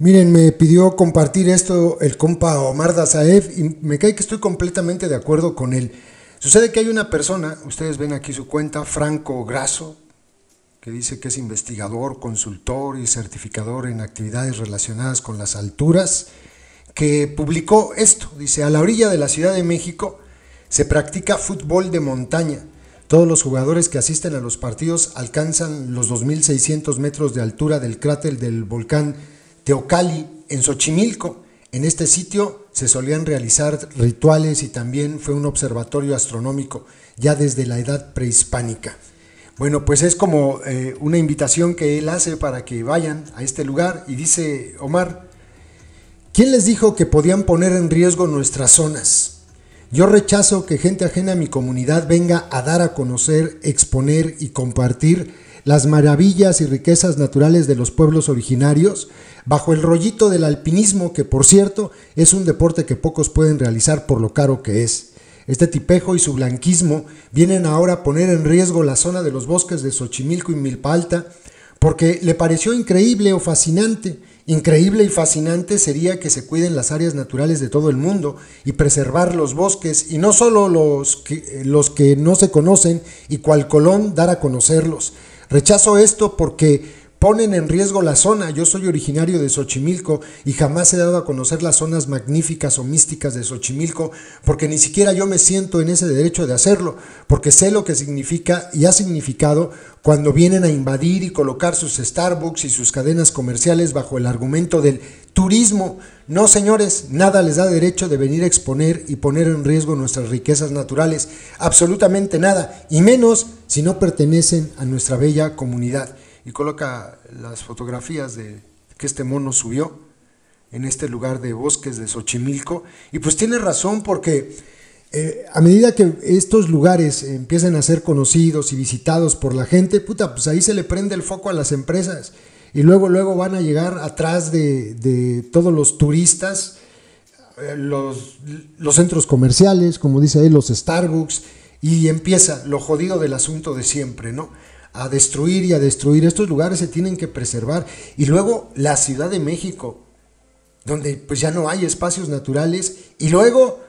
Miren, me pidió compartir esto el compa Omar Dazaev y me cae que estoy completamente de acuerdo con él. Sucede que hay una persona, ustedes ven aquí su cuenta, Franco Grasso, que dice que es investigador, consultor y certificador en actividades relacionadas con las alturas, que publicó esto. Dice, a la orilla de la Ciudad de México se practica fútbol de montaña. Todos los jugadores que asisten a los partidos alcanzan los 2.600 metros de altura del cráter del volcán Teocali, en Xochimilco. En este sitio se solían realizar rituales y también fue un observatorio astronómico ya desde la edad prehispánica. Bueno, pues es como eh, una invitación que él hace para que vayan a este lugar y dice Omar, ¿quién les dijo que podían poner en riesgo nuestras zonas? Yo rechazo que gente ajena a mi comunidad venga a dar a conocer, exponer y compartir las maravillas y riquezas naturales de los pueblos originarios, bajo el rollito del alpinismo, que por cierto es un deporte que pocos pueden realizar por lo caro que es. Este tipejo y su blanquismo vienen ahora a poner en riesgo la zona de los bosques de Xochimilco y Milpalta, porque le pareció increíble o fascinante. Increíble y fascinante sería que se cuiden las áreas naturales de todo el mundo y preservar los bosques, y no solo los que, los que no se conocen y cual Colón dar a conocerlos, Rechazo esto porque ponen en riesgo la zona. Yo soy originario de Xochimilco y jamás he dado a conocer las zonas magníficas o místicas de Xochimilco porque ni siquiera yo me siento en ese derecho de hacerlo, porque sé lo que significa y ha significado cuando vienen a invadir y colocar sus Starbucks y sus cadenas comerciales bajo el argumento del turismo. No, señores, nada les da derecho de venir a exponer y poner en riesgo nuestras riquezas naturales, absolutamente nada, y menos si no pertenecen a nuestra bella comunidad. Y coloca las fotografías de que este mono subió en este lugar de bosques de Xochimilco, y pues tiene razón porque eh, a medida que estos lugares empiezan a ser conocidos y visitados por la gente, puta, pues ahí se le prende el foco a las empresas y luego, luego van a llegar atrás de, de todos los turistas, eh, los, centros comerciales, como dice ahí, los Starbucks, y empieza lo jodido del asunto de siempre, ¿no? A destruir y a destruir. Estos lugares se tienen que preservar. Y luego la Ciudad de México, donde pues ya no hay espacios naturales, y luego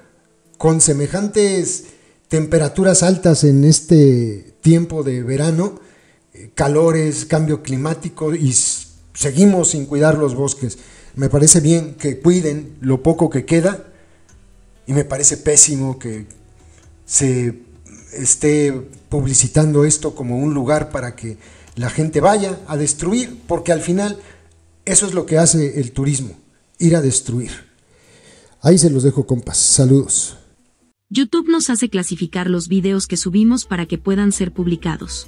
con semejantes temperaturas altas en este tiempo de verano, calores, cambio climático y seguimos sin cuidar los bosques. Me parece bien que cuiden lo poco que queda y me parece pésimo que se esté publicitando esto como un lugar para que la gente vaya a destruir, porque al final eso es lo que hace el turismo, ir a destruir. Ahí se los dejo, compas. Saludos. YouTube nos hace clasificar los videos que subimos para que puedan ser publicados.